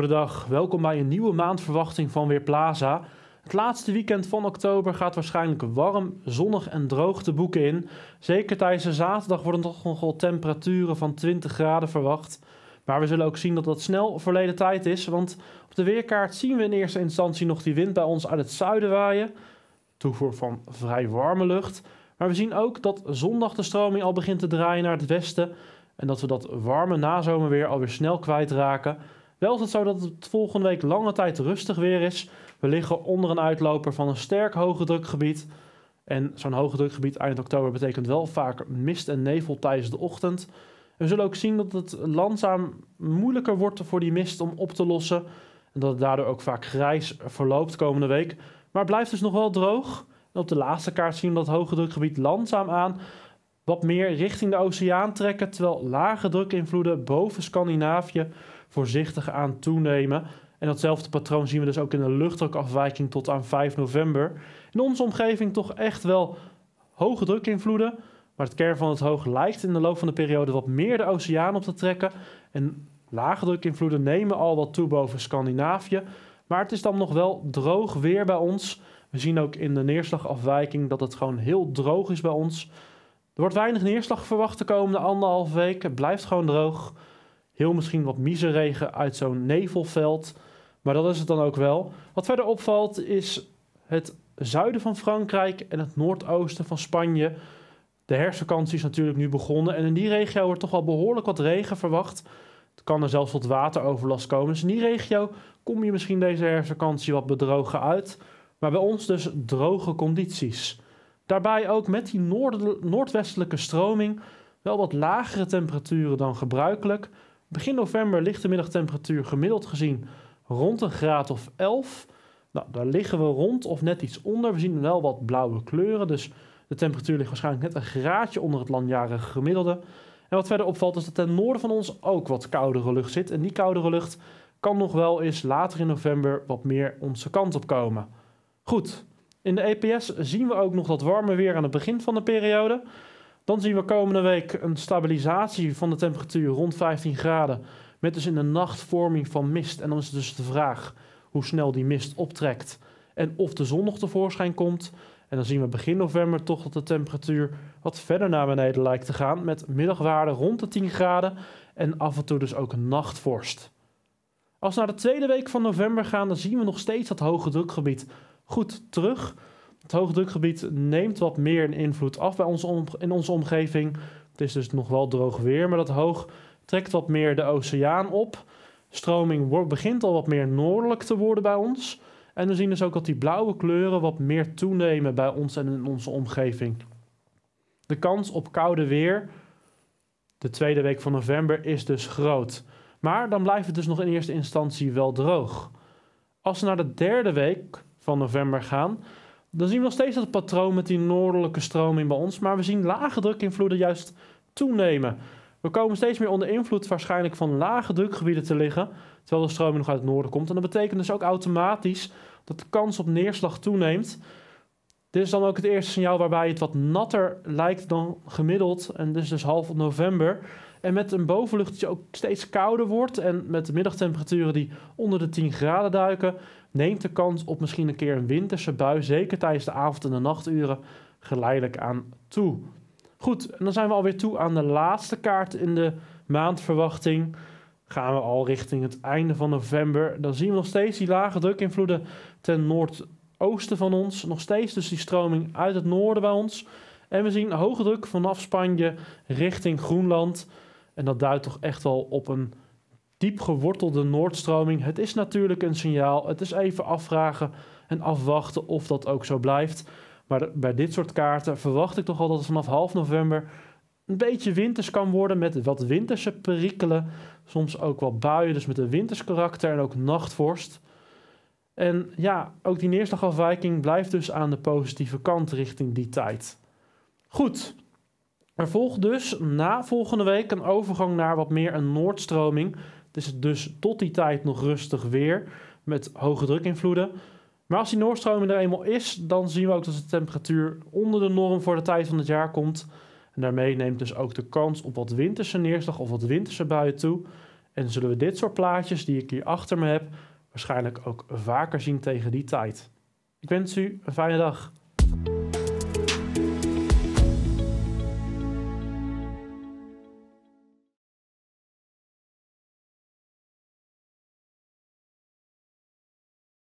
Goedendag, welkom bij een nieuwe maandverwachting van Weerplaza. Het laatste weekend van oktober gaat waarschijnlijk warm, zonnig en droog te boeken in. Zeker tijdens de zaterdag worden toch nog wel temperaturen van 20 graden verwacht. Maar we zullen ook zien dat dat snel verleden tijd is, want op de weerkaart zien we in eerste instantie nog die wind bij ons uit het zuiden waaien. Toevoer van vrij warme lucht. Maar we zien ook dat zondag de stroming al begint te draaien naar het westen en dat we dat warme nazomerweer alweer snel kwijtraken. Wel is het zo dat het volgende week lange tijd rustig weer is. We liggen onder een uitloper van een sterk hoge drukgebied. En zo'n hoge drukgebied eind oktober betekent wel vaak mist en nevel tijdens de ochtend. We zullen ook zien dat het langzaam moeilijker wordt voor die mist om op te lossen. En dat het daardoor ook vaak grijs verloopt komende week. Maar het blijft dus nog wel droog. op de laatste kaart zien we dat hoge drukgebied langzaam aan wat meer richting de oceaan trekken. Terwijl lage drukinvloeden boven Scandinavië voorzichtig aan toenemen. En datzelfde patroon zien we dus ook in de luchtdrukafwijking tot aan 5 november. In onze omgeving toch echt wel hoge drukinvloeden. Maar het kern van het hoog lijkt in de loop van de periode wat meer de oceaan op te trekken. En lage drukinvloeden nemen al wat toe boven Scandinavië. Maar het is dan nog wel droog weer bij ons. We zien ook in de neerslagafwijking dat het gewoon heel droog is bij ons. Er wordt weinig neerslag verwacht de komende anderhalf week. Het blijft gewoon droog. Heel misschien wat miseregen uit zo'n nevelveld. Maar dat is het dan ook wel. Wat verder opvalt is het zuiden van Frankrijk en het noordoosten van Spanje. De herfstvakantie is natuurlijk nu begonnen. En in die regio wordt toch wel behoorlijk wat regen verwacht. Het kan er zelfs tot wateroverlast komen. Dus in die regio kom je misschien deze herfstvakantie wat bedrogen uit. Maar bij ons dus droge condities. Daarbij ook met die noordwestelijke stroming wel wat lagere temperaturen dan gebruikelijk. Begin november ligt de middagtemperatuur gemiddeld gezien rond een graad of 11. Nou, daar liggen we rond of net iets onder. We zien wel wat blauwe kleuren, dus de temperatuur ligt waarschijnlijk net een graadje onder het landjarige gemiddelde. En wat verder opvalt is dat ten noorden van ons ook wat koudere lucht zit. En die koudere lucht kan nog wel eens later in november wat meer onze kant op komen. Goed, in de EPS zien we ook nog dat warme weer aan het begin van de periode. Dan zien we komende week een stabilisatie van de temperatuur rond 15 graden. Met dus in de nacht vorming van mist. En dan is het dus de vraag hoe snel die mist optrekt. En of de zon nog tevoorschijn komt. En dan zien we begin november toch dat de temperatuur wat verder naar beneden lijkt te gaan. Met middagwaarden rond de 10 graden. En af en toe dus ook nachtvorst. Als we naar de tweede week van november gaan, dan zien we nog steeds dat hoge drukgebied goed terug. Het hoogdrukgebied neemt wat meer invloed af bij ons in onze omgeving. Het is dus nog wel droog weer, maar dat hoog trekt wat meer de oceaan op. Stroming begint al wat meer noordelijk te worden bij ons. En we zien dus ook dat die blauwe kleuren wat meer toenemen bij ons en in onze omgeving. De kans op koude weer, de tweede week van november, is dus groot. Maar dan blijft het dus nog in eerste instantie wel droog. Als we naar de derde week van november gaan, dan zien we nog steeds dat patroon met die noordelijke stroming bij ons. Maar we zien lage drukinvloeden juist toenemen. We komen steeds meer onder invloed waarschijnlijk van lage drukgebieden te liggen. Terwijl de stroming nog uit het noorden komt. En dat betekent dus ook automatisch dat de kans op neerslag toeneemt. Dit is dan ook het eerste signaal waarbij het wat natter lijkt dan gemiddeld. En dit is dus half november. En met een bovenluchtje ook steeds kouder wordt en met de middagtemperaturen die onder de 10 graden duiken, neemt de kans op misschien een keer een winterse bui, zeker tijdens de avond- en de nachturen, geleidelijk aan toe. Goed, en dan zijn we alweer toe aan de laatste kaart in de maandverwachting. Gaan we al richting het einde van november. Dan zien we nog steeds die lage drukinvloeden ten noordoosten van ons. Nog steeds dus die stroming uit het noorden bij ons. En we zien hoge druk vanaf Spanje richting Groenland. En dat duidt toch echt wel op een diep gewortelde Noordstroming. Het is natuurlijk een signaal. Het is even afvragen en afwachten of dat ook zo blijft. Maar bij dit soort kaarten verwacht ik toch al dat het vanaf half november een beetje winters kan worden met wat winterse perikelen. Soms ook wel buien, dus met een winters karakter en ook nachtvorst. En ja, ook die neerslagafwijking blijft dus aan de positieve kant richting die tijd. Goed, er volgt dus na volgende week een overgang naar wat meer een noordstroming. Het is dus tot die tijd nog rustig weer met hoge drukinvloeden. Maar als die noordstroming er eenmaal is, dan zien we ook dat de temperatuur onder de norm voor de tijd van het jaar komt. En daarmee neemt dus ook de kans op wat winterse neerslag of wat winterse buien toe. En zullen we dit soort plaatjes die ik hier achter me heb waarschijnlijk ook vaker zien tegen die tijd. Ik wens u een fijne dag.